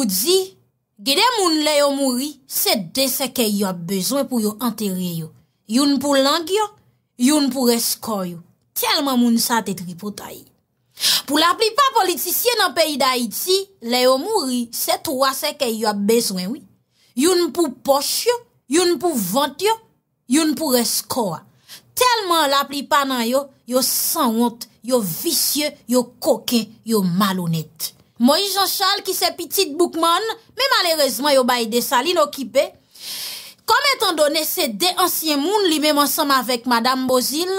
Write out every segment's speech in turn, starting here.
Ou di, gede moun le yo mouri, se de se ke yo ap bezwen pou yo anterye yo. Yon pou lang yo, yon pou esko yo. Telman moun sa te tripo tayi. Pou la plipa politisye nan peyi da iti, le yo mouri, se towa se ke yo ap bezwen yo. Yon pou pos yo, yon pou vant yo, yon pou esko yo. Telman la plipa nan yo, yo san wot, yo visye, yo koken, yo malonet. Moïse Jean Charles ki se pitit boukman, me malerezman yo bay de sa li nou kipe, kom etan do nese de ansyen moun li mem ansanm avek madame Bozil,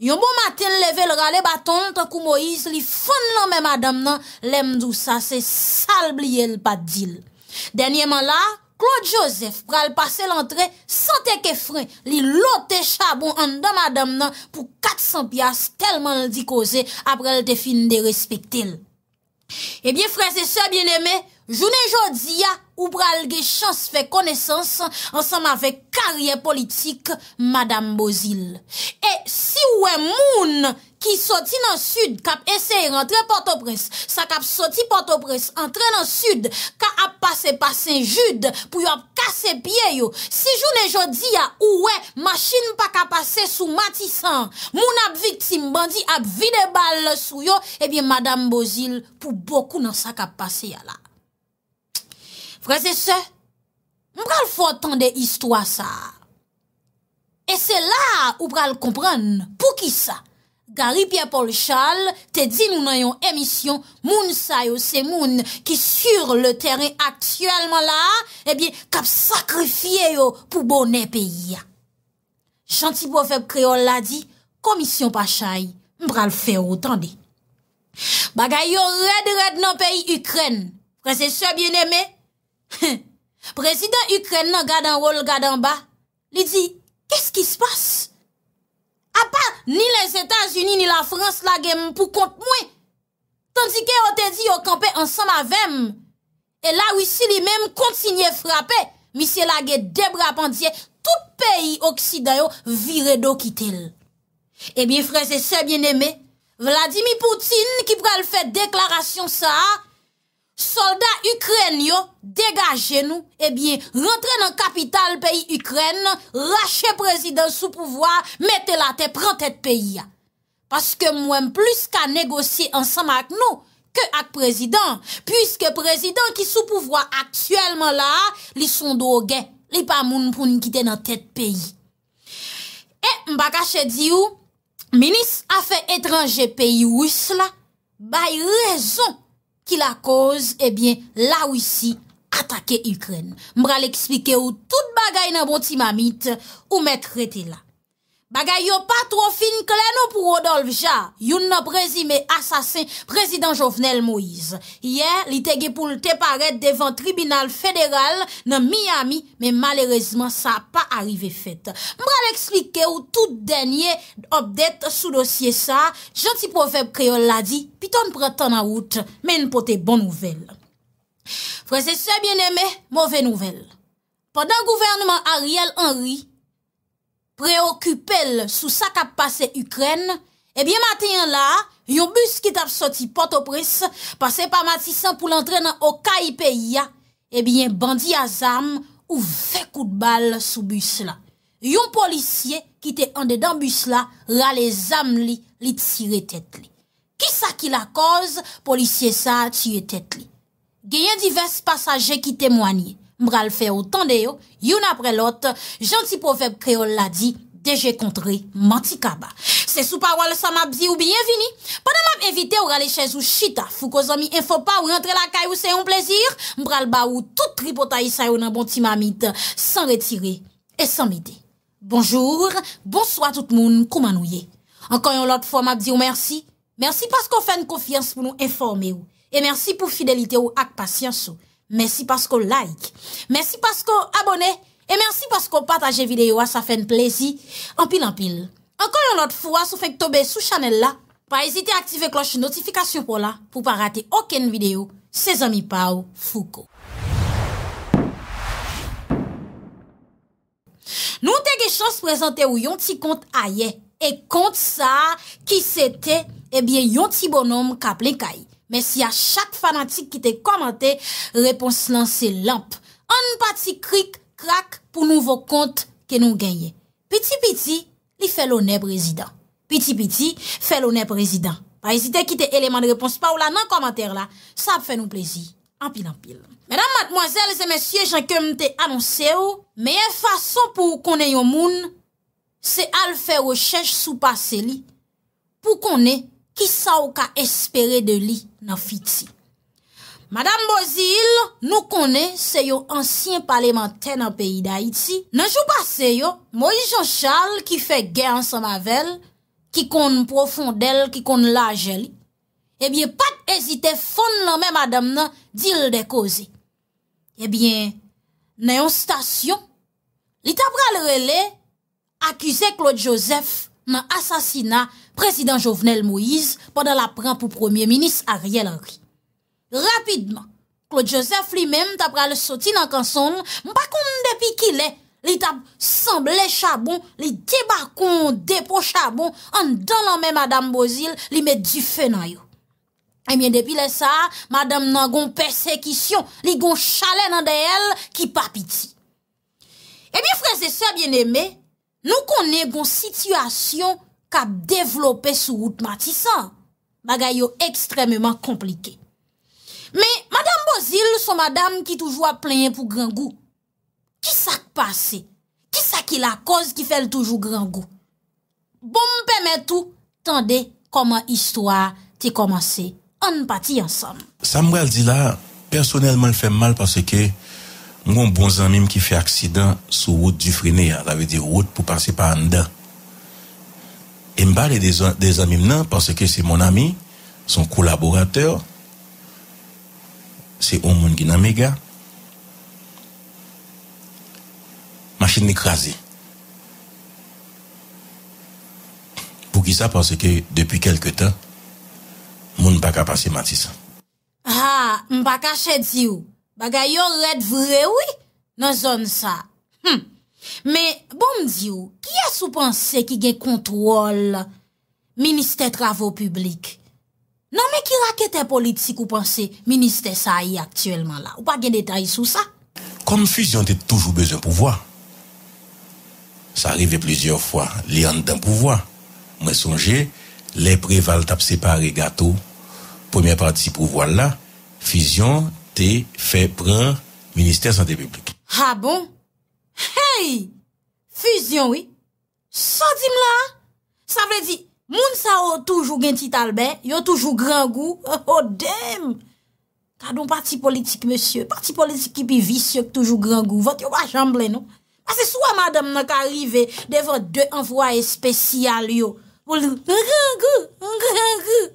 yon bou maten leve l rale baton, tan kou Moïse li fon nan me madame nan, lem dousa se sal bliye l pat dil. Denyeman la, Claude Joseph pral pase l antre, sante ke fre, li lote chabon an dan madame nan, pou 400 pias telman li di koze, apre l te fin de respekte l. Eh bien, frère, c'est ça, bien aimé Jounen jodi ya, ou pralge chans fe konesans ansam ave karye politik Madame Bozil. E si ouwe moun ki soti nan sud kap eseye rentre portopres, sa kap soti portopres, entre nan sud, ka ap pase-pase jude pou yo ap kase pie yo. Si jounen jodi ya, ouwe, machin pa kapase sou matisan, moun ap viktim bandi ap vide bal sou yo, ebyen Madame Bozil pou boku nan sa kapase ya la. Prese se, mbra l fwa tande histwa sa. E se la ou mbra l kompren, pou ki sa? Gari Pierre Paul Charles te di nou nan yon emisyon, moun sa yo se moun ki sur le teren aktuelman eh la, ebyen kap sakrifye yo pou bonen peyi ya. Chanti pou feb kreol la di, komisyon pa chay, mbra l feyo tande. Bagay yo red red nan peyi Ukren, prese se bieneme? Prezident Ukren nan gadan rol gadan ba Li di, kes ki spas? A pa ni les Etats-Unis ni la Frans lage m pou kont mwen Tandike o te di yo kampe ansan la vem E la wisi li men kont sinye frape Mi se lage debra pandye Tout peyi oksidayo vire do ki tel E eh bi freze se bieneme Vladimir Poutine ki pral fè deklarasyon sa a Soldat Ukren yo, degaje nou, e eh bie rentre nan kapital peyi Ukren, rache prezident sou pouvoi, mette la te, pran tet peyi ya. Paske mwen plus ka negosye ansan ak nou, ke ak prezident, pwiske prezident ki sou pouvoi aktuelman la, li son doge, li pa moun pou ni kite nan tet peyi. E eh, mbakache di ou, minis a fe etranje peyi wis la, bay rezon. Ki la koz, ebyen, eh la wisi, atake Ukren. Mbra l'eksplike ou tout bagay nan boti mamit, ou met krete la. Bagay yo pa tro fin klen ou pou Rodolphe Jarre, yon nan prezime asasen prezident Jovenel Moïse. Yen, li tege pou lte paret devan tribunal federal nan Miami, men malerezman sa pa arrive fet. Mbra l'eksplike ou tout denye obdet sou dosye sa, janti poveb kreol la di, piton praten aout, men pote bon nouvel. Fwese se bieneme, mwove nouvel. Padan gouvernman Ariel Henry, preokupel sou sa kap pase Ukren, ebyen eh maten la, yon bus ki tap soti potopris, pase pa matisan pou l'entrenan o kaipeya, ebyen eh bandi azam ou fe kout bal sou bus la. Yon polisye ki te ande dan bus la, rale zam li, li tire tet li. Ki sa ki la koz, polisye sa tire tet li. Genyen divers pasaje ki temwanyen, Mbral fe ou tande yo, yon apre lot, janti poveb kreol la di, deje kontre, manti kaba. Se sou parwal sa map di ou bienvini, padan map evite ou rale chez ou chita, fou ko zomi enfo pa ou rentre la kay ou se yon plezir, mbral ba ou tout tripotay sa yo nan bonti mamit, san retire et san mide. Bonjour, bonsoit tout moun koumanouye. Ankan yon lot fwa map di ou mersi, mersi pask ou fèn kofiyans pou nou informe ou, e mersi pou fidelite ou ak pasyans ou. Mersi pasko like, mersi pasko abone, e mersi pasko pataje videyo a sa fen plezi, anpil anpil. Ankol anot fwa sou fek tobe sou chanel la, pa ezite aktive kloche notifikasyon pou la pou pa rate oken videyo se zami pa ou fuko. Nou te ge chans prezante ou yon ti kont a ye, e kont sa ki se te, e bie yon ti bonom ka plen ka ye. Men si a chak fanatik ki te komante, repons lan se lamp. An pati krik, krak pou nouvo kont ke nou genye. Piti piti, li fè lonè prezident. Piti piti, fè lonè prezident. Pa ezite ki te eleman de repons pa ou la nan komante la, sa ap fè nou plezi. Ampil ampil. Menam matmoazel, zemensye, jankèm te anonsè ou, meyen fason pou konen yon moun, se al fè rechèj sou pasè li, pou konen, ki sa ou ka espere de li nan fiti. Madame Bozil nou kone se yo ansyen pale mante nan peyi da iti, nan jou ba se yo, Moïse Jean-Charles ki fe gen an sa mavel, ki kon profondel, ki kon lajeli, ebyen pat ezite fon nan men madame nan dil de kozi. Ebyen, nan yon stasyon, li tabral rele akuse Claude Joseph nan asasina prezident Jovenel Moïse, podan la pran pou premier minis Ariel Henry. Rapidman, Claude Joseph li men tapra le soti nan kanson, mpakon depi ki le, li tap sanble chabon, li tebakon depo chabon, an dananme Madame Bozil, li met du fe nan yo. Emyen eh depi le sa, Madame nan gon persekisyon, li gon chalen nan de el ki papiti. Emyen eh freze se bieneme, nou konen gon situasyon Kap devlope sou wout matisan Bagay yo ekstrememan komplike Me, madame Bozil son madame ki toujwa plenye pou gran gou Ki sak pase? Ki sak ila koz ki fel toujou gran gou? Bon mpemetou, tende koman istwa ti komanse An pati ansam Samouel Dila, personelman l fè mal parce ke Mwen bon zanmim ki fè aksidan sou wout du frine An lave di wout pou pase pa an dan E mbale de zanmim nan, panse ke se mon ami, son kolaborateur, se ah, ou moun ginan mega, masin mi krasi. Pou ki sa panse ke, depi kelke tan, moun baka pase Matisa. Ha, mbaka chedzi ou, baga yon let vrewi, nan zon sa. Mè, bon mzi ou, ki as non, ou panse ki gen kontrol Ministè travò publik? Nan mè ki rakète politik ou panse Ministè sa a yi aktuellement la? Ou pa gen detay sou sa? Konm füzyon te toujou bezè pouvoi. Sa arrive plezyor fwa, li an dan pouvoi. Mwen sonje, le prevalt ap separe gato Poumyè parti pouvoi la, füzyon te fè pran Ministè santé publik. Ha ah bon? Hey, füzyon wè, so di m la, sa vè di, moun sa ou toujou gen tital bè, yo toujou gran gou, oh oh dem, ka don parti politik mèsyè, parti politik ki pi visye ki toujou gran gou, vòt yo pa jamblè nou, pase sou a madame nan ka arrive, devon de envoye spesyal yo, vòlou, gran gou, gran gou,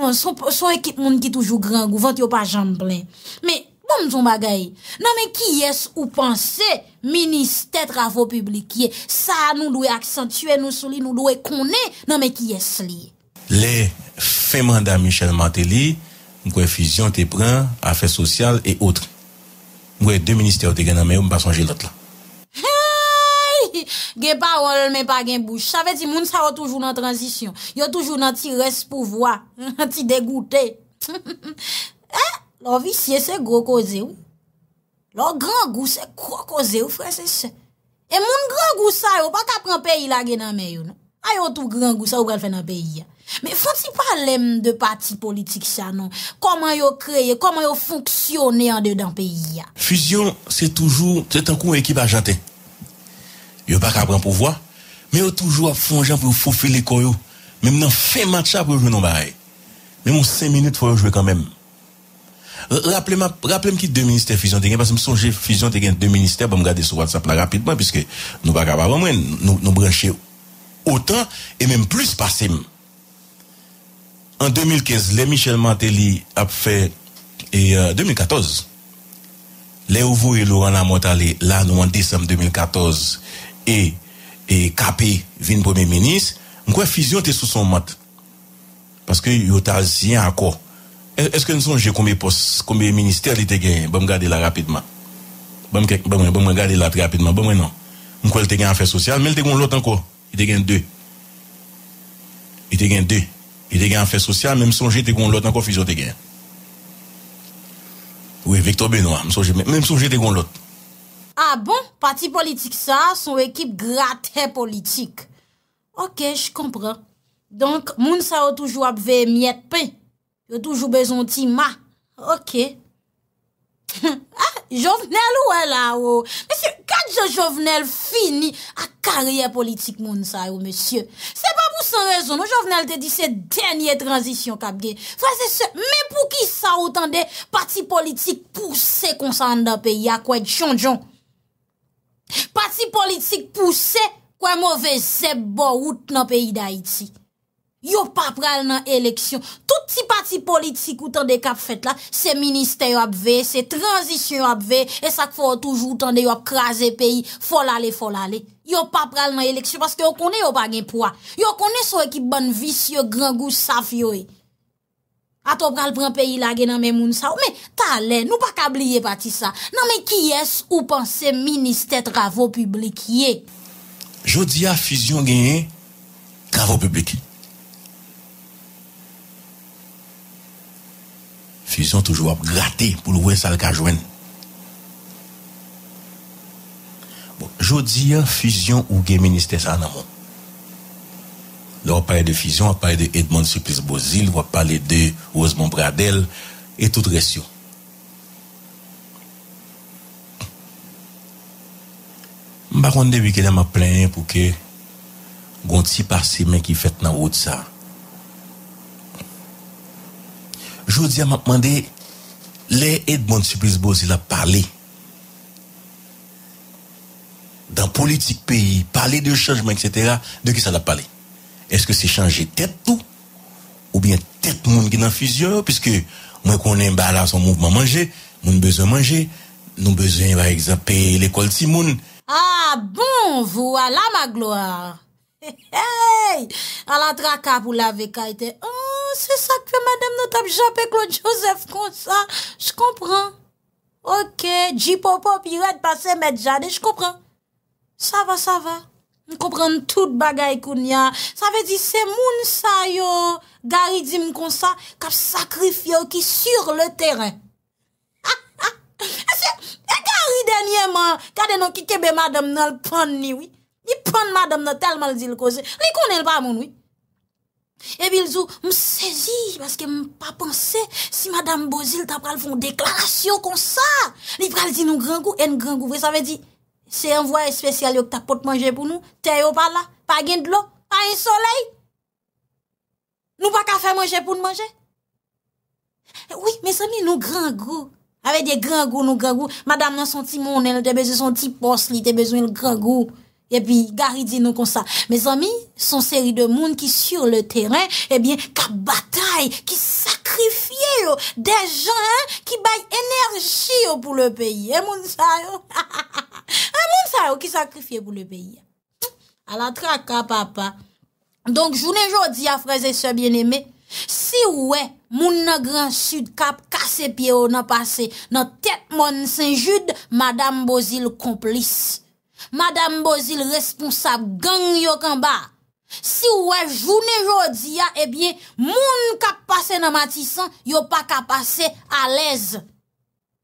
non, son ekip moun ki toujou gran gou, vòt yo pa jamblè, mè, nou m zon bagay. Nan men ki yes ou panse, ministè, travò publikye. Sa nou louè akcentuè nou soli, nou louè konè, nan men ki yes li. Le fè manda Michel Manté li, m kwen füzyon te pran, afè sosyal e otre. M wè dè ministè ou te genan mè ou m pa son jelot la. Hei! Gen pa ou an lèl mè pa gen bouche. Sa vè ti moun sa ou toujou nan transisyon. Yo toujou nan ti respouvoa. Nan ti degoute. Hei! Lo vi siye se gro koze ou, lo gran gou se kro koze ou fwese se. E moun gran gou sa yo, pa ka pran peyi la genan meyo nou. A yo tou gran gou sa ou wèl fè nan peyi ya. Me fwant si parlem de pati politik sa nou, koman yo kreye, koman yo fonksyone an de dan peyi ya. Fuzyon se toujou, se tankou ekip a jante. Yo pa ka pran pou vwa, me yo toujou a fonjan pou fwofile koyo, mèm nan fè matcha pou jwè nan baray. Mèm ou se minute fwoyou jwè kanmèm. Rappelem ki de minister fizyon te gen, pas m sonje fizyon te gen de minister, ba bon, m gade sou WhatsApp nan rapidman, piske nou baka baban mwen nou branche otan, e menm plus pasem. An 2015, le Michel Manté li ap fe e 2014, le ouvo e louran a mota le lanou an december 2014 e kapi vin pomey menis, m kwa fizyon te sou son mat. Paske yo ta zyen akor Eske n sonje kome pos, kome minister li te gen, bom gade la rapidman. Bom gade la rapidman, bom wè nan. Mwen kwa li te gen anfez sosyal, men li te gen lout anko. Li te gen de. Li te gen de. Li te gen anfez sosyal, men msonje te gen lout anko fizyo te gen. Ou e vektor be nou an, men msonje te gen lout. A ah bon, pati politik sa, son ekip gratè politik. Ok, j kompran. Donk, moun sa ou toujou apve miet pey. Yo toujou bezon ti ma. Ok. Ah, jovenel ou wè e la ou? Mese, kade yo jovenel fini a karyè politik moun sa ou, mese? Se pa pou san rezon, yo non, jovenel te di se denye transisyon kapge. Fa se se, mè pou ki sa ou tan de pati politik pousse konsan nan peyi a kwen chonjon? Pati politik pousse kwen mou ve se bo out nan peyi da iti. Yo pa pral nan eleksyon. Tout ti pati politik ou tan de kap fet la, se minister yo ap ve, se transisyon yo ap ve, e sak fwo toujou tan de yo ap kraze peyi, fol ale, fol ale. Yo pa pral nan eleksyon, paske yo kone yo pa gen pwa. Yo kone sou ekip ban vis yo gran gous saf yo e. A to pral pran peyi la gen nan men moun sa. Ou men, talen, nou pa kabliye pati sa. Nan men, ki es ou pan se minister travo publik ye? Jodi a fizyon gen ye, travo publik ye. füzyon toujou ap gratè pou l wè sal ka jwen. Bon, jò di ya füzyon ou gen meniste sa nan moun. Lò apay de füzyon, apay de Edmond Sipis Bozil, wè apay de Osmond Bradel, et tout resyo. Mba konde bi kèdèm ap plèn pou kè gonti par si men ki fèt nan wot sa. Joudia m ap mande, le et bon surprise boz il ap pale. Dan politik peyi, pale de chanjman, etc. De ki sa ap pale? Eske se chanje tet ou? Ou bien tet moun ki nan fizyo? Piske mwen konen bala son mouvman manje, moun bezo manje, nou bezo yon va egzaper l'ekol ti moun. A, ah, bon, vou ala ma gloa. He, he, hey! A la draka pou la veka ite an. Se sakpe madèm nou tap jape klo Joseph kon sa J kompran Ok, jipopo pi red pase medjade j kompran Sa va, sa va M kompran tout bagay koun ya Sa ve di se moun sa yo Gari dim kon sa Kap sakrif yo ki sur le teren Ha ha E gari denye man Kade nou ki kebe madèm nou alpon ni wii Nipon madèm nou tel mal zil kose Li kon el pa moun wii E bil zou, m sezi, paske m pa panse, si madame Bozil ta pral fon deklarasyon kon sa, li pral di nou grangou, e nou grangou, ve sa ve di, se yon vwa espesyal yo ki ta pot manje pou nou, te yo pala, pa gen dlo, pa yon soley, nou pa kafe manje pou nou manje. Oui, me sa mi nou grangou, ave de grangou, nou grangou, madame nan senti mounen, te beze senti pos li, te bezo yon grangou. E pi gari di nou konsa. Me zami, son seri de moun ki sur le teren, eh e bin kap batay ki sakrifye yo de jan ki bay enerji yo pou le peyi. E eh, moun sa yo? E moun sa yo ki sakrifye pou le peyi? A la traka, papa. Donk, jounen jodi a fraze se bieneme, si wè moun nan gran sud kap kase pie yo nan pase, nan tet moun sen jude madame bozil komplis. Madame Bozil responsable, gang yo kamba. Si ouè, jounè jò diya, ebyè, eh moun kapase nan matisan, yo pa kapase alèz.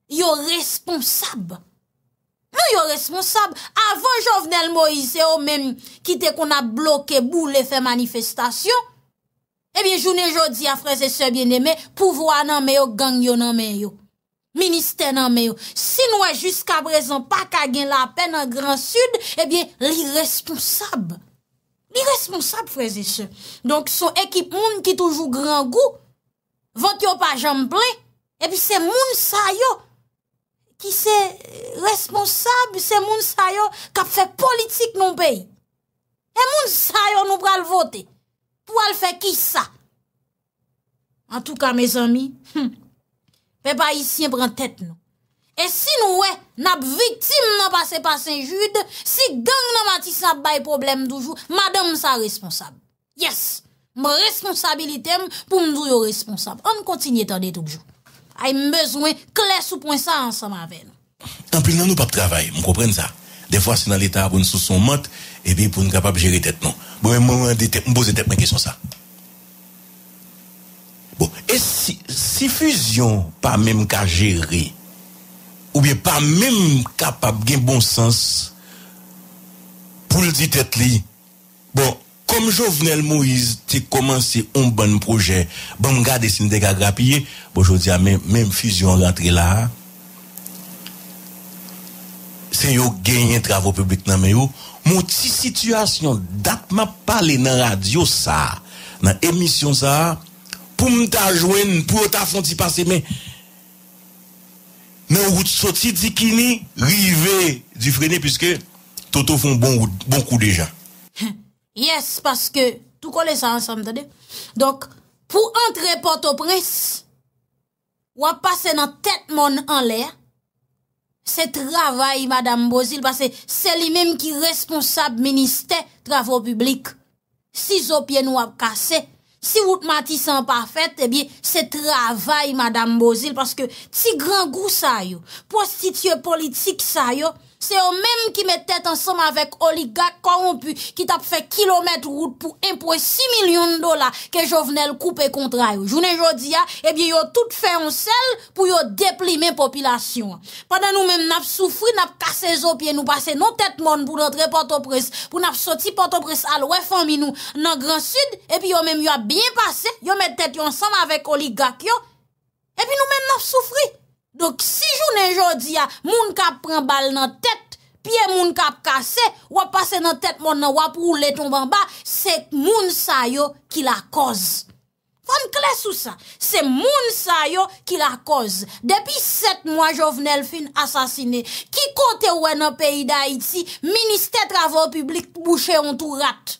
Yo responsable. Yo responsable. Avon jò vnen l'moise yo mèm, kite kon a bloke bou lè fè manifestasyon, ebyè, eh jounè jò diya, freze sè bienemè, pouvoan nan mèyo, gang yo nan mèyo. Ministè nan mè yo... Sin wè jusqu aprezen... Pa ka gen la apè nan Gran Sud... Ebyen eh li responsab... Li responsab fwè zè se... Donk son ekip moun ki toujou gran gou... Vot yo pa jamblè... Ebyen se moun sa yo... Ki se responsab... Se moun sa yo... Kap fè politik nan peyi... E moun sa yo nou pral votè... Pou al fè ki sa... An tou ka mè zami... Hmm, Mwen pa yisi yon pren tet nou. E si nou we, nap vitim nan pase pasen jude, si ganyan mati sa bay problem doujou, madan mwen sa responsab. Yes! Mwen responsabilite mwen pou mdou yo responsab. An kontinye tan detoukjou. Ay mbezwen kles ou pwen sa ansan ma ven. An plin nan nou pap travay, mwen kopren za. De fwa se nan leta apon sou son mat, e bi pou mwen kapap jeri tet nou. Mwen mwen mwen dete, mwen boze tet mwen kesyon sa. Bon, e si... si füzyon pa mèm ka jere ou biye pa mèm kapab gen bon sens pou l di tet li bon, kom jòvnel mou iz te komanse on bon projè, bon gade sin de ka grapye, bo jòdia ah, mèm füzyon rentre la se yo genyen travò publik nan mè yo mouti situasyon dat ma pale nan radyo sa nan emisyon sa pou mta jwen, pou mta fwanti pase, men, men wout soti dikini, rive di frene, pwiske, toto fon bon, bon kou deja. Yes, paske, tou kole sa ansam, tade. Donk, pou entre porto pres, wap pase nan tet mon anler, se travay, madame Bozil, paske, se li menm ki responsab minister travou publik. Si zo pien wap kase, Si wout mati san pa fèt, ebyen, eh se travay, madame Bozil, paske ti gran grou sayo, pos titye politik sayo, Se yo mèm ki mè tèt ansem avèk oligak korompu ki tap fè kilomet route pou impwè 6 milyoun dola ke jo vnel koupe kontra yo. Jounen jodi ya, e bi yo tout fè ansel pou yo depli mè popilasyon. Padè nou mèm nap soufri, nap kase zo piye nou pase non tèt moun pou notre portopres, pou nap soti portopres alwe fèm inou nan gran sud, e bi yo mèm yo ap byen pase, yo mè tèt yo ansem avèk oligak yo, e bi nou mèm nap soufri. Dok si jounen jodi ya, moun kap pren bal nan tet, piye moun kap kase, wap pase nan tet moun nan wap roule ton bamba, se moun sayo ki la koz. Fon kle sou sa, se moun sayo ki la koz. Depi set mwa jovnel fin asasine, ki kote wè nan peyi da iti, minister travò publik bouchè ontou rat.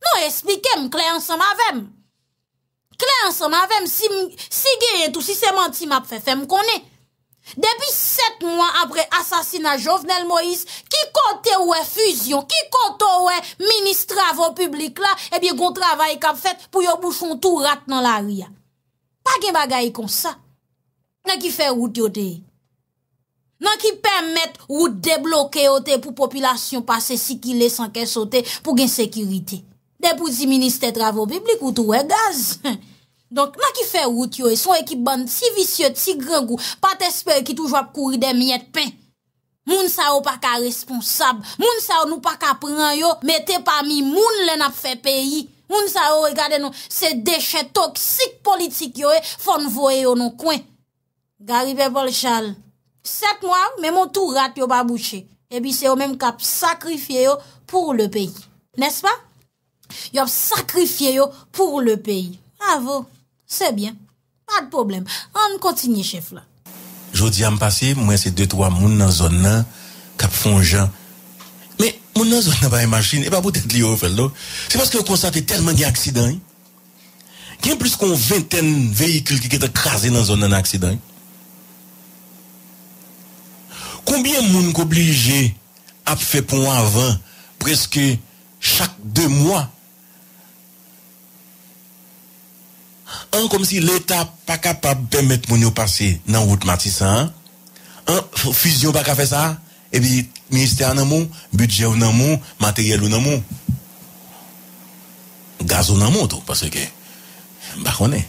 Non esplike m kle ansan mavem. Kle ansan mavem, si gey eto, si se manti map fe, fe m konen. Depi set mwan apre asasina Jovenel Moïse, ki kote ouwe fuzyon, ki kote ouwe ministravo publik la, ebi kon travay kap fet pou yo bouchon tou rat nan la ria. Pa gen bagay kon sa, nan ki fè wout yo te. Nan ki pèmèt wout debloké yo te pou populasyon pase si ki lesan ke sote pou gen sekirite. Depi ouzi ministravo publik, ou tou we gaz. Donk, na ki fe route yo e, son e ki ban ti visyot, ti grangou, pa te sper ki touj wap kouri dem yet pe. Moun sa yo pa ka responsab, moun sa yo nou pa ka pran yo, me te pa mi moun le nap fe peyi. Moun sa yo, regade nou, se dechet toksik politik yo e, fon voye yo nou kwen. Garibè Bolchal, set mwa, mè moun tou rat yo ba bouchè. E bi se yo mèm kap sakrifye yo pou le peyi. Nes pa? Yo ap sakrifye yo pou le peyi. Avo. C'est bien. Pas de problème. On continue, chef là. Jodi am passé, moi c'est deux trois moun dans zone là cap font gens. Mais moun dans zone n'a pas une machine et pas peut-être C'est parce que vous constate tellement d'accidents. Hein. Il y a plus qu'une vingtaine de véhicules qui sont écrasés dans zone d'accident. Hein. Combien de été obligés à faire pont avant presque chaque deux mois An kom si l'Etat pa kapap bèmèt moun yo pase nan wout matisa, an, füzyon baka fè sa, ebi, minister nan moun, bütjèv nan moun, materyèl ou nan moun. Gazou nan moun tou, pasè ke, bakone.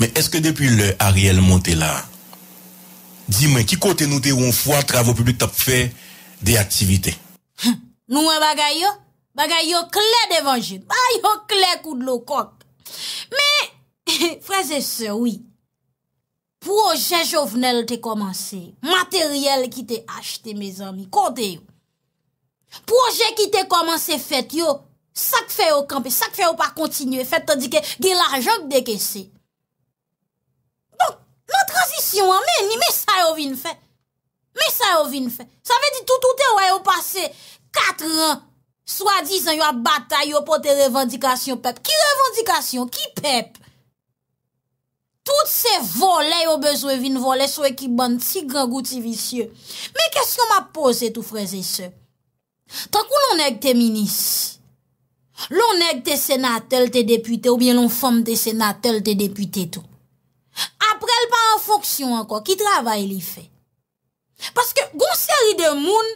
Men, eske depi le Ariel Monte la, di men, ki kote nou te ou an fwa travò publik tap fè de aktivite? Nou an bagay yo, bagay yo kle devan jit, bagay yo kle koud lo kok. Me, freze se, oui, proje jovenel te komanse, materyel ki te achete, me zanmi, kote yo. Proje ki te komanse fet, yo, sak feyo kampe, sak feyo pa kontinye fet, tandike gen l'arjok deke se. Donk, nan transisyon anmeni, me sa yo vin fe, me sa yo vin fe. Sa ve di toutoute wè yo pase 4 an. Swa dizan yo a batay yo pou te revendikasyon pep. Ki revendikasyon? Ki pep? Tout se vole yo bezwe vin vole sou e ki ban ti gran gouti visye. Me kesyon ma pose tou freze se? Takou lon ek te minis? Lon ek te senatel te depute ou bien lon fom te senatel te depute tou? Aprel pa an foksyon anko ki travay li fe? Paske goun seri de moun...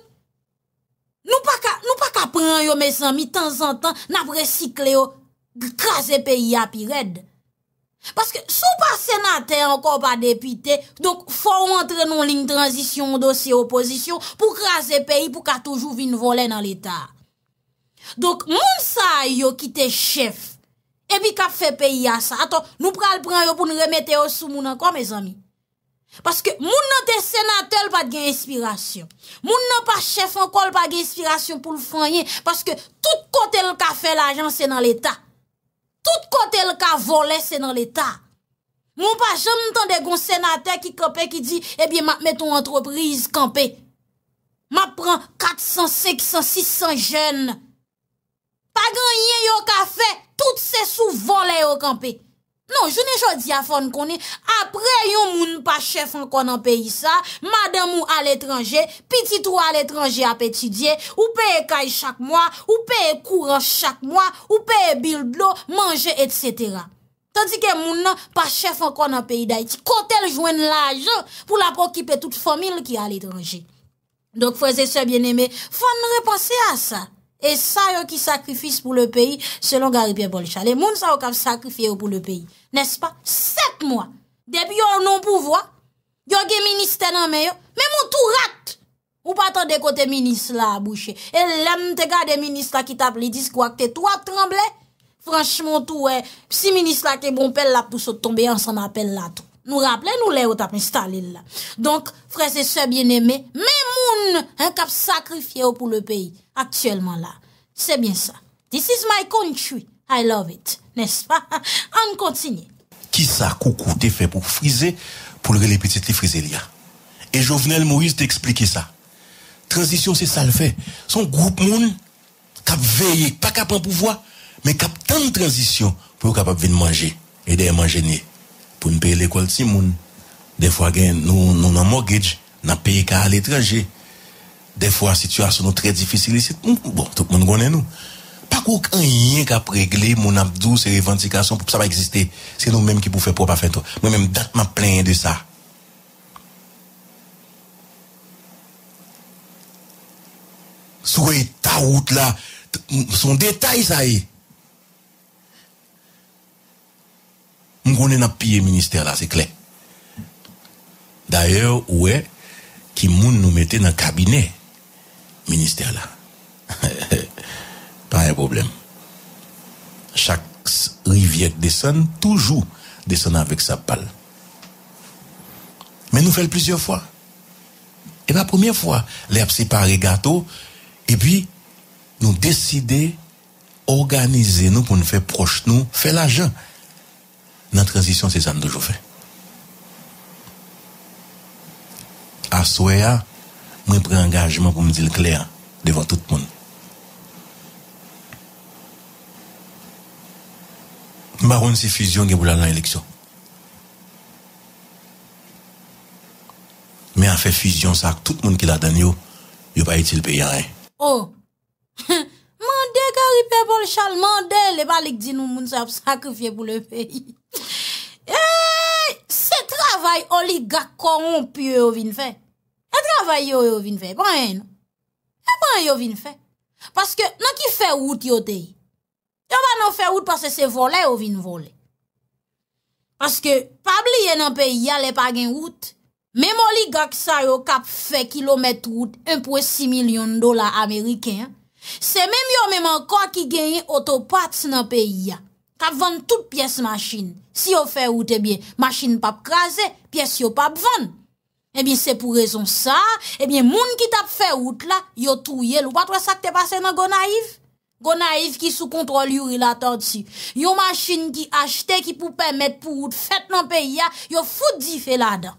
Nou pa ka pran yo me zanmi tan zan tan nan vre cikle yo kras e peyi api red. Paske sou pa senate anko pa depite, donk fwa ou antre nou lin transisyon do se oposisyon pou kras e peyi pou ka toujou vin volen nan l'Etat. Donk moun sa yo ki te chef, epi ka fe peyi a sa, ato nou pran yo pou nou remete yo sou moun anko me zanmi. Paske moun nan te senatel pa gen espirasyon, moun nan pa chef an kol pa gen espirasyon pou l'fanyen, paske tout kote l ka fe l ajan se nan l etat, tout kote l ka vole se nan l etat. Moun pa jom tan de goun senatel ki kope ki di, ebi eh ma meton antreprise kampe, ma pran 400, 500, 600 jen, pa ganyen yo ka fe, tout se sou vole yo kampe. Non, jounè jò di a fon konè, apre yon moun pa chef an kon an peyi sa, madan mou al etranje, piti tro al etranje apetidye, ou peye kay chak mwa, ou peye kouran chak mwa, ou peye bil blo, manje, etc. Tadi ke moun nan pa chef an kon an peyi da iti, kontel jwen la jen pou la pokipe tout fomil ki al etranje. Dok fwese se bien eme, fon repanse a sa. E sa yo ki sakrifis pou le peyi selon Garibie Bolchale. Moun sa yo kap sakrifye yo pou le peyi. Nes pa? 7 mwa. Depi yo non pouvoa. Yo ge ministè nan meyo. Mè moun tou rat. Ou patande kote ministè la abouche. E lem te gade ministè la ki tap li dis kwa kte tou ap tremble. Franchmoun tou wè. Eh, Psi ministè la ke bon pel la pou sot tombe ansan apel la tou. Nou rapple nou le yo tap installe la. Donk frese se bienemme. Mè moun sa yo kap sakrifye yo pou le peyi. actuellement là. C'est bien ça. This is my country. I love it. N'est-ce pas? On continue. Qui ça, Coucou, t'es fait pour friser, pour le les petites les friser, Et Jovenel Moïse t'expliquait ça. Transition, c'est ça le fait. Son groupe monde, cap veillé, pas cap en pouvoir, mais cap tant de transition pour capable venir manger. Et de manger Pour payer l'école, si monde. Des fois, nous, nous, dans mortgage, nous payons qu'à l'étranger des fois, situation très difficile ici. Bon, tout le monde connaît nous. Pas qu'aucun rien qui a réglé mon abdou, ses revendications, pour que ça va exister. C'est nous-mêmes qui pouvons faire propre. pas Moi-même, date me plein de ça. sur ta route là, son détail ça y est. Je connais dans le ministère là, c'est clair. D'ailleurs, ouais, qui moun nous mettait dans le cabinet ministère là. Pas un problème. Chaque rivière descend, toujours descend avec sa palle. Mais nous faisons plusieurs fois. Et la première fois, les séparé gâteau, et puis nous décidons organiser nous pour nous faire proche nous, faire l'argent. Notre transition, c'est ça nous toujours À mwen pre angajman pou mdil kler devan tout moun. Mwa kon se füzyon gen pou la lan eleksyon. Mwen an fe füzyon sa ak tout moun ki la dan yo, yo pa itil pe yare. Oh, mwande gari pe bol chal, mwande le balik di nou moun sa ap sakrifye pou le peyi. Eh! Se travay oligak koron pyo yo vin fey. Awa yo yo vin fe? Awa eh, yo vin fe? Paske nan ki fe wout yo teyi Yo ba nan fe wout Paske se vole yo vin vole Paske pabliye nan peyi Ale pa gen wout Memo li gaksa yo kap fe Kilometre wout 1.6 milyon dola ameriken Se mem yo meman kwa ki genye Otopat nan peyi ya Kap vande tout piyes masjine Si yo fe wout e eh bien Masjine pap kraze Pyes yo pap vande Ebyen eh se pou rezon sa, ebyen eh moun ki tap fe wout la, yo touye loupatwa sa ki te pase nan gonaiv. Gonaiv ki sou kontrol yu relator di. Yo manchin ki achte ki pou pèmèt pou wout, fèt nan peyi ya, yo fout di fe lada.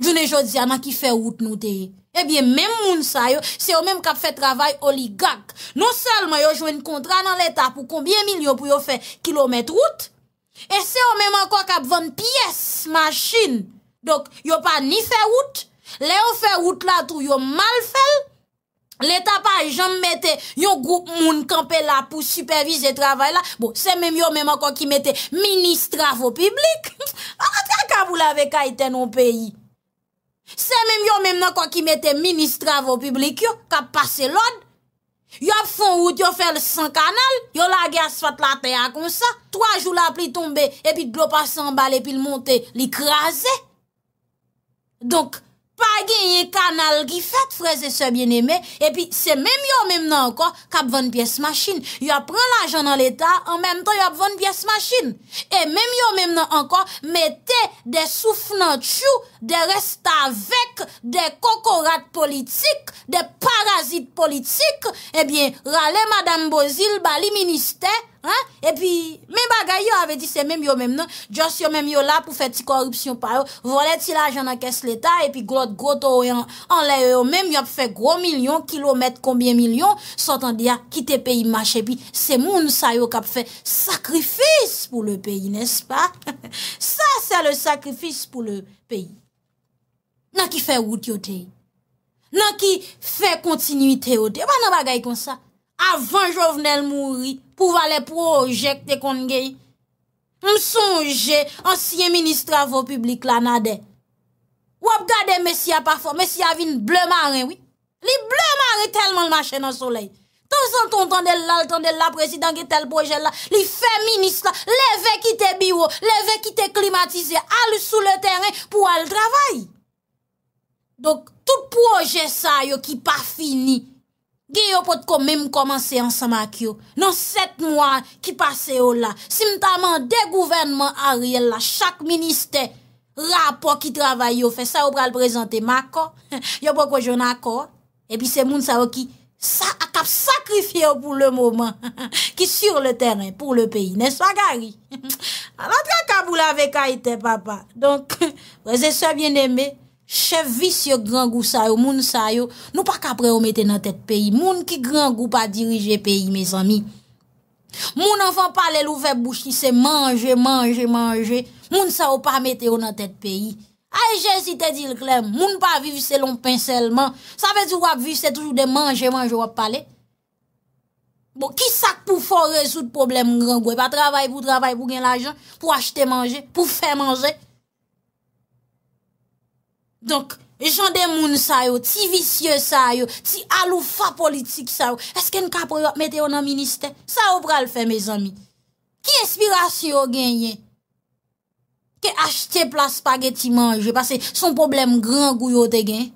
Jounè jòdia nan ki fe wout nou teye. Ebyen eh mèm moun sa yo, non se yo mèm kap fè travay oligak. Non salman yo jwen kontra nan leta pou konbyen milyon pou yo fè kilometr wout. E se yo mèm anko kap vèn piyes manchin Dok, yo pa ni fe wout, le yo fe wout la tou yo mal fel, le ta pa jom mette yon group moun kampe la pou supervise travay la, bo, se mèm yo mèman kon ki mette ministra vo piblik. A, a, a, a, ka bou lave kaiten ou peyi. Se mèm yo mèman kon ki mette ministra vo piblik yo, ka pase lod, yo fon wout yo fel san kanal, yo la gas fat la teya kon sa, twa jou la pli tombe epi dlo pa san bal epi l monte li krasè. Donc, pas gagné canal qui fait, frères et sœurs bien aimé et puis c'est même yo même encore qui vendre pièce machine. Yo prend l'argent dans l'État, en même temps yo vendre pièce machine. Et même yo même non encore mettez des soufflants de resta vek de kokorat politik, de parazit politik, ebyen, eh rale Madame Bozil bali minister, ebyen, mwen bagay yo avè di se mèm yo mèm nan, jòs yo mèm yo la pou fè ti korupsyon pa yo, volè ti la janan kes l'Etat, ebyen, glot glot ou yon anlè yo mèm, yo pou fè gro milyon, kilometre, kombien milyon, sotan diya, kite peyi mâche, ebyen, se moun sa yo ka pou fè sakrifis pou le peyi, nè s'pa? Sa se le sakrifis pou le peyi. Nan ki fè wout yo te, nan ki fè kontinuité yo te, ban nan bagay kon sa, avan jovnel mouri pou valè projekte kon gey. M sonje, ansyen ministra vò publik lanade, wap gade messi apafo, messi avin ble marè, li ble marè telman l'mache nan soley, tan san ton tandel lal, tandel la presidant ke tel projek la, li fè ministra, leve ki te biwo, leve ki te klimatize, al sou le teren pou al travay. Donc, tout projet ça yo qui pas fini, gen yo pot quand même commencer ensemble avec yo. Non sept mois qui passé yo là. Si des gouvernement Ariel là, chaque ministère rapport qui travaille yo fait ça yo pral présenter Mako, yo pas ko accord et puis c'est moun ça qui ça a cap sacrifié pour le moment qui sur le terrain pour le pays n'est-ce pas Gary alors tu as avec Haïti papa donc vous êtes bien aimé chef Vicieux, grand goût ça yo moun ça yo nous pas qu'après on mettre dans tête pays moun qui grand goût pas diriger pays mes amis Moun enfant parle l'ouvert bouche qui c'est manger manger manger moun ça ou pas mettre dans tête pays aïe Jésus te dit le clair, moun pas vivre selon pain seulement. Ça veut dire wap vivre c'est toujours de manger, manger wap parler. Bon, qui ça pour faire résoudre problème grand Pas travailler pour travailler, pour gagner l'argent, pour acheter manger, pour faire manger. Donk, jande moun sa yo, ti visye sa yo, ti alou fa politik sa yo, eske n ka pou yo mete yo nan minister? Sa yo pral fe, me zami? Ki espirasy yo genye? Ke achte plas paget ti manje, parce son problem gran gou yo te genye?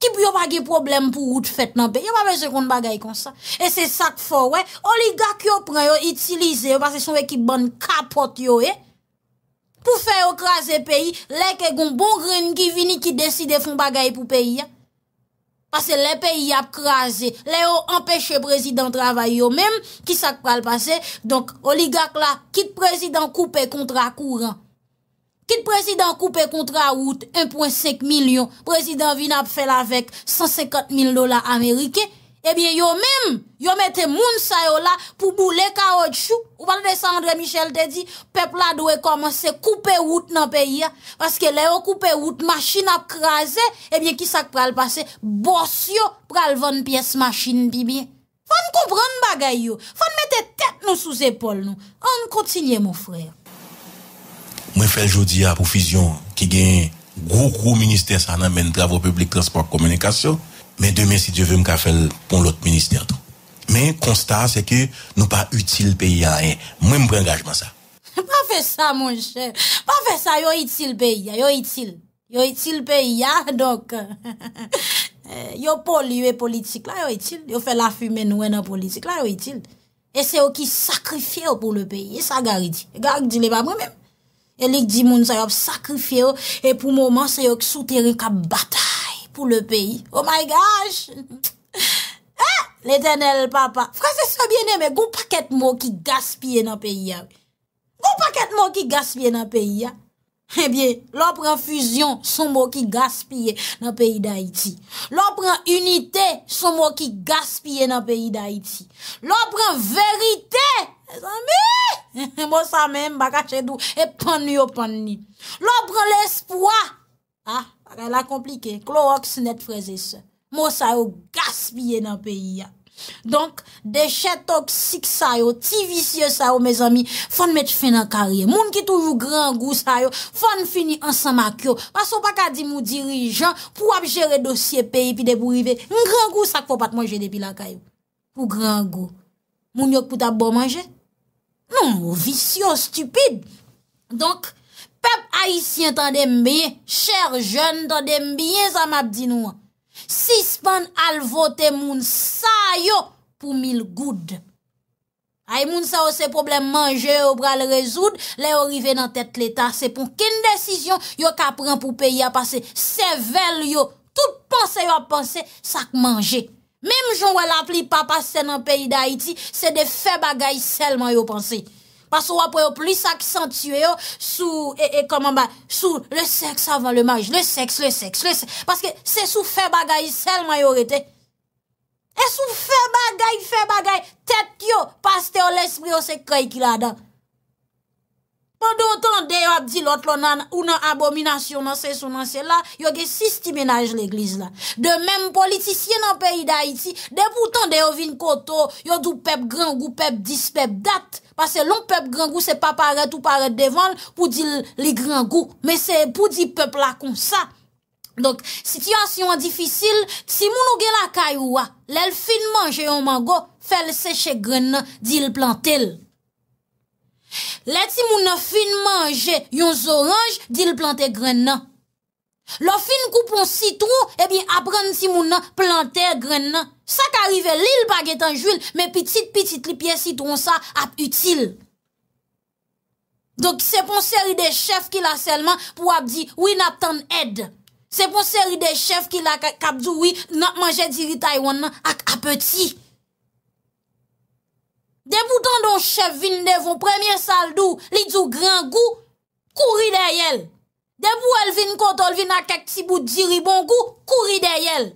Ki pou yo bagye problem pou oud fèt nan pe? Yo pa bezè kon bagay kon sa. E se sak fo we, oliga ki yo pren yo, itilize yo, parce son we ki ban kapot yo e, Pou fè ou krasè peyi, lè ke goun bon gren ki vini ki deside fon bagay pou peyi. Pase lè peyi ap krasè, lè ou empèche prezidant travay yo mèm ki sak pral pase. Donk oligak la, kit prezidant koupe kontra kouran. Kit prezidant koupe kontra out 1.5 milyon, prezidant vin ap fè la vek 150.000 dola amerikey. Ebyen eh yo menm, yo mette moun sa yo la pou bou le ka od chou. Ou pa le descendre Michel te di, pep la do e komanse koupe wout nan peyi ya. Paske le yo koupe wout, maschine ap kraze, ebyen eh ki sak pral pase, bors yo pral von piyes maschine pi mi. Fon koupran bagay yo, fon mette tet nou sou zepol nou. An kontinye mou frey. Mwen fel jodi ya pou fizyon ki gen grou grou minister sa nan men dravo publik transport komunikasyon. mais demain, si Dieu veut, me faire pour l'autre ministère. Tout. Mais constat, c'est que nous pas utile pays à rien. Moi, je prends engagement ça. Pas fait ça, mon cher. Pas fait ça, yo utile pays, yo utile. Yo utile pays, donc. yo pollué politique là, yo utile. Yo fait la fumée nous dans politique là, yo utile. Et c'est eux qui sacrifient pour le pays. Et ça, dit, Garidi, il pas moi-même. Et dit, moun, ça, sacrifié. Et pour le moment, c'est eux qui souterrain qui bataille. Ou le peyi? Oh my gosh! Ha! Eh, L'Eternel Papa! Franses se biene, me gou paket mou ki gaspye nan peyi ya. Gou paket mou ki gaspye nan peyi ya. Ebyen, l'opran fusion son mou ki gaspye nan peyi da iti. L'opran unité son mou ki gaspye nan peyi da iti. L'opran verité! E zan mi! E mou sa men baka chedou. E pan ni yo oh, pan ni. L'opran l'espoi! Ha! La komplike, klo wak sinet freze se. Mo sa yo gaspye nan peyi ya. Donk, dechet toksik sa yo, ti visye sa yo, me zami, fon met fin nan karye. Moun ki toujou gran gou sa yo, fon fini ansan makyo. Paso baka di mou dirijan, pou ap jere dosye peyi pi debu rive. N gran gou sa kfo pat manje depi la kaye. Pou gran gou. Moun yok pou tap bo manje? Non, visye yo, stupide. Donk, Pep Aisyen tan dem biye, chèr jen tan dem biye, zan map di nou an. 6 pan al vote moun sa yo pou mil goud. Ay moun sa yo se problem manje yo pral rezoud, le yo rive nan tèt l'Etat. Se pou kèn desisyon yo ka pran pou peyi a pase. Se vel yo, tout pan se yo a pase, sak manje. Mèm joun wè la pli pa pase nan peyi da Haiti, se de fe bagay selman yo panse. Pas ou apwe yo plis ak sentye yo sou le seks avan le maj. Le seks, le seks, le seks. Paske se sou fe bagay sel mayorete. E sou fe bagay, fe bagay. Tet yo, pas te yo l'espri yo se koy ki la dam. Pendon tan de yo ap di lot lonan unan abominasyon nan se sonan se la, yo ge sisti menaj l'eglize la. De menm politisyen nan peyi da iti, de pou tan de yo vin koto, yo dou pep grangou, pep dis, pep dat. Pase lon pep grangou se pa paret ou paret devan pou di li grangou, me se pou di pep la kon sa. Donk, sityasyon difisil, si moun ou gen la kayou wa, ah, lel fin manje yon mango, fel seche gren nan di l'plantel. Le ti moun nan fin manje yon zoranj, di l plantè gren nan. Le fin koupon sitron, ebi ap ren ti moun nan plantè gren nan. Sa ka rive li l bagetan jwil, me pitit pitit li piye sitron sa ap util. Dok se pon seri de chef ki la selman pou ap di, oui nap tan ed. Se pon seri de chef ki la kapzou, oui nap manje diri taiwana ak ap eti. Deboutan don chef vin devon premye saldou li djou gran gou, kouri dey el. Debou el vin kontol vin akak tibou diri bon gou, kouri dey el.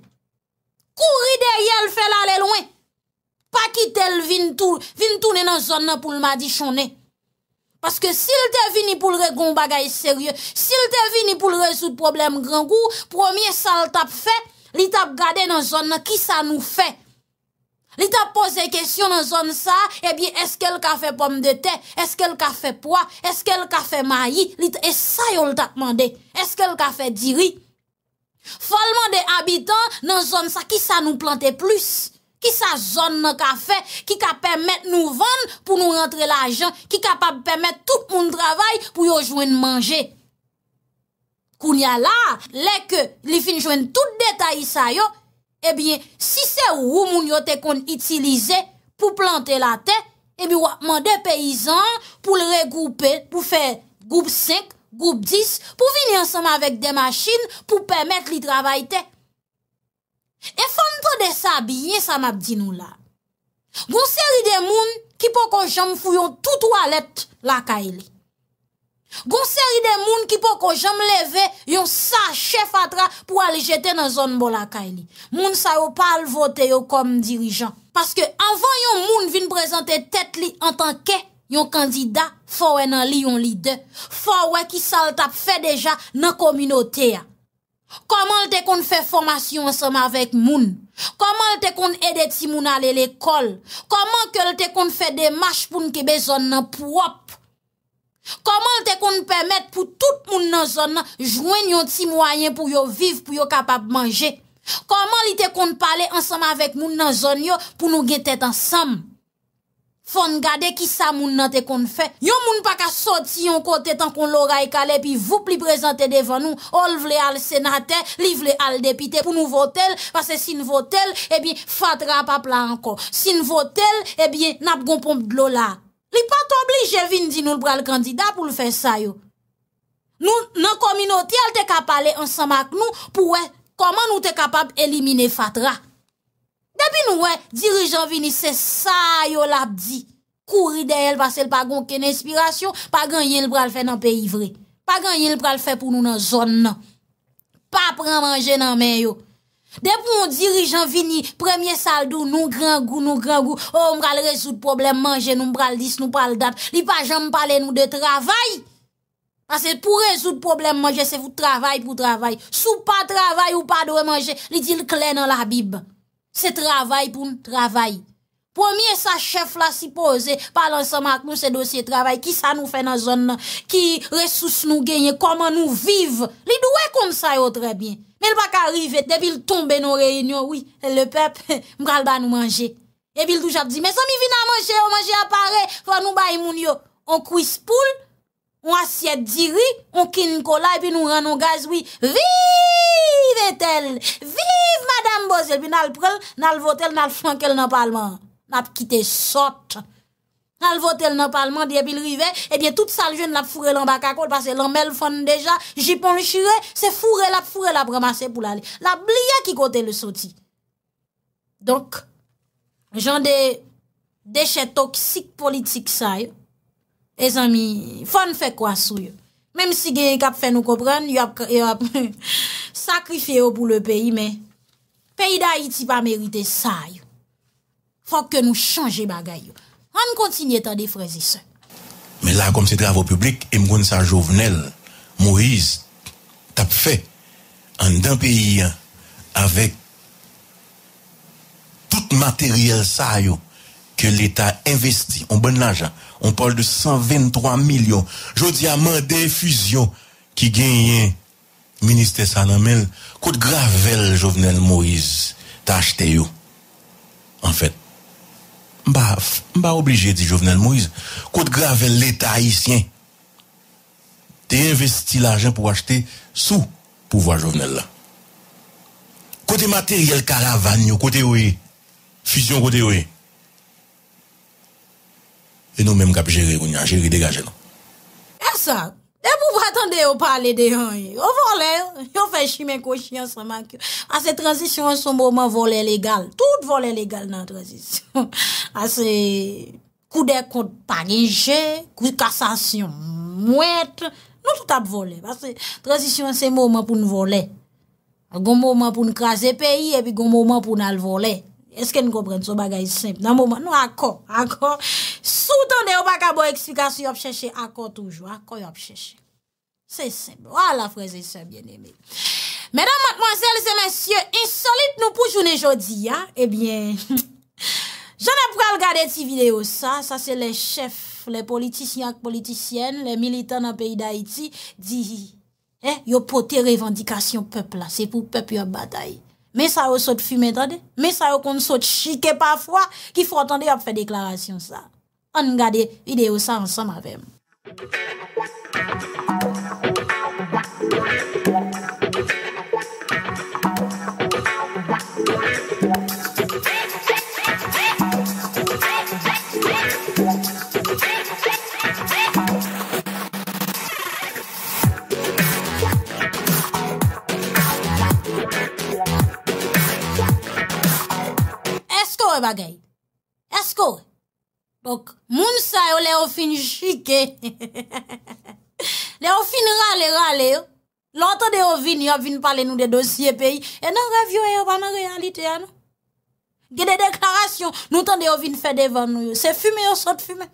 Kouri dey el fel ale lwen. Pakit el vin toune nan zon nan pou l'ma di chone. Paske si l te vin pou l re kon bagay serye, si l te vin pou l re sou problem gran gou, premye sal tap fe, li tap gade nan zon nan ki sa nou fe. Li ta pose kesyon nan zon sa, ebyen, eh eske l ka fe pomme de te, eske l ka fe poa, eske l ka fe mayi, li te esayol ta pman de, eske l ka fe diri. Falman de abitan nan zon sa, ki sa nou plante plus? Ki sa zon nan ka fe, ki ka pemet nou ven pou nou rentre la jan, ki ka pa pemet tout moun travay pou yo jwen manje? Koun ya la, leke, li fin jwen tout detay sa yo. Ebyen, eh si se ou moun yote kon itilize pou plante la eh te, ebyen wakman de peyizan pou l regroupe, pou fe groupe 5, groupe 10, pou vini ansama vek de machin pou pemet li travay te. E fante de sa biye sa map di nou la. Gon seri de moun ki pou konjam fuyon tout ou alet la kaile. Gon seri de moun ki pou kon jom leve yon sa chef atra pou alijete nan zon bolakay li. Moun sa yo pal vote yo kom dirijan. Paske anvan yon moun vin prezante tet li an tanke yon kandida fawen nan li yon li de. Fawen ki sa l tap fe deja nan kominote ya. Koman lte kon fè formasyon ansam avèk moun? Koman lte kon edè ti moun ale l'ekol? Koman ke lte kon fè demache pou nke bezon nan pou ap? Koman li te kon permèt pou tout moun nan zon nan jwen yon ti mwayen pou yo viv pou yo kapap manje? Koman li te kon pale ansam avèk moun nan zon yo pou nou gen tèt ansam? Fon gade ki sa moun nan te kon fè? Yon moun pa ka soti yon kote tan kon lora e kale pi vup li prezante devan nou. Olv le al senate, liv le al depite pou nou votel. Pase si nou votel, ebi eh fatra papla anko. Si nou votel, ebi eh nap gompomp dlola. a pas obligé nous nous prendre le candidat pour le faire ça yo. Nous la communauté al te parlé ensemble avec nous pour comment nous te capable éliminer Fatra. Depuis nous dirigeant vini c'est ça yo a dit. Courir de elle parce qu'elle pas inspiration, pas gagner le de faire dans pays vrai. Pas a le de faire pour nous dans zone non, Pas prendre manger dans main Depon dirijan vini, premye saldo, nou grangou, nou grangou, ou oh, mbral rezout problem manje, nou mbral dis, nou pal dat, li pa jan mpale nou de travay. Ase pou rezout problem manje, se vou travay pou travay. Sou pa travay ou pa do manje, li di l kle nan la bib. Se travay pou travay. Pwemye sa chef la si pose, palan sa mak nou se dosye travay, ki sa nou fe nan zon nan, ki resous nou genye, koman nou vive. Li dwe kon sa yo trebyen. Men bak arive, debil tombe nou reynyon, oui, le pep, mral ba nou manje. Debil toujap di, meso mi vi nan manje, ou manje apare, fwa nou bay moun yo. On kouise poule, on asyet di ri, on kin kola, epi nou ran nou gaz, oui, vive etel. Vive madame Bozel, epi nan l'prel, nan l'votel, nan l'frankel nan palman. Nap ki te sote Kal votel nan palman Diye bil rive Ebyen tout sal jwen Nap fure lan bakakol Pase lan mel fon deja Jipon chure Se fure la fure La bramase pou la li La blye ki kote le soti Donk Jande Deshe toksik politik say E zami Fon fe kwa sou yo Mem si genye kap fe nou kopren Yo ap Sakrifye yo pou le peyi Peyi da iti pa merite say Yo Fok ke nou chanje bagay yo. An kontinye tan defrezi se. Men la kom se dravo publik, emkoun sa jovenel, Moïse, tap fe, an dan peyi ya, avek tout materyel sa yo ke l'Etat investi. On bon naja, on pòl de 123 milyon jo diamant de füzyon ki genyen Ministè Sanamel kout grave vel jovenel Moïse ta achte yo an fèt. Mba, mba oblije di Jovenel Moise, kote grave l'eta a isyen. Te investi l'ajen pou achete sou pou vwa Jovenel la. Kote materyel karavanyo, kote we, fisyon kote we. E nou menm kap jere kounyan, jere degaje nan. Asa! E pou patande yo pale de yon, yo vole, yon fè chi men kou chi yon sa makyo. A se transition son mouman vole legal, tout vole legal nan transition. A se kou de kont panije, kou kassasyon mwet, nou tout ap vole. A se transition se mouman pou nou vole, goun mouman pou nou krasè peyi, epi goun mouman pou nou al vole. Eske nou kompren sou bagay semp, nan mouman nou akon Soutan de ou baka bon eksplikasyon Akon toujou, akon yo apcheche Se semp Wala freze semp, gen eme Menan matmwazel semen sye Insolite nou poujoun e jodi Ebyen Jonna pou al gade ti video sa Sa se le chef, le politisyen ak politisyen Le militan an peyi da iti Di eh, Yo pote revendikasyon pepla Se pou pepyo batayi Mè sa yo sot fume tande, mè sa yo kon sot chike pa fwa ki fwa tande yo fwe deklarasyon sa. An nga de videyo sa ansan ma vem. Est-ce que? Donc, moun sa yo les ou fin chike. lentendez fin rale râler yo. L'autre de vin a vin parle nous des pays. Et non, revio yo pas la réalité yo. Ge de déclaration, nous tende ou vin devant nous c'est fumé fume sort fumé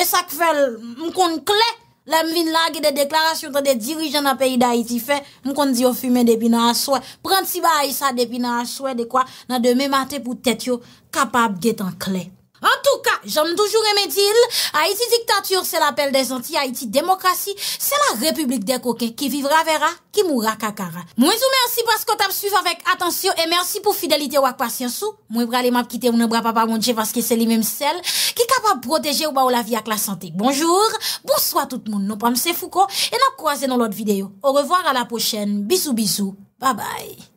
Et ça fait m'kon kle. clé. La m vin la ge de deklarasyon tan de dirijan na peyi da iti fe, m kon di yo fume depi nan aswe. Prand si ba a isa depi nan aswe de kwa nan de me mate pou tet yo kapab ge tan kle. En tout cas, j'aime toujours aimer dire, Haïti dictature, c'est l'appel des anti Haïti démocratie, c'est la république des coquins qui vivra verra, qui mourra kakara. Moi, vous merci parce que t'as suivi avec attention et merci pour fidélité ou patience je Moi, bralé m'a quitter, ou ne bras papa mon Dieu parce que c'est lui-même celle qui est capable de protéger ou la vie avec la santé. Bonjour, bonsoir tout le monde. Nous sommes Foucault et nous croisons dans l'autre vidéo. Au revoir à la prochaine. Bisous bisous. Bye bye.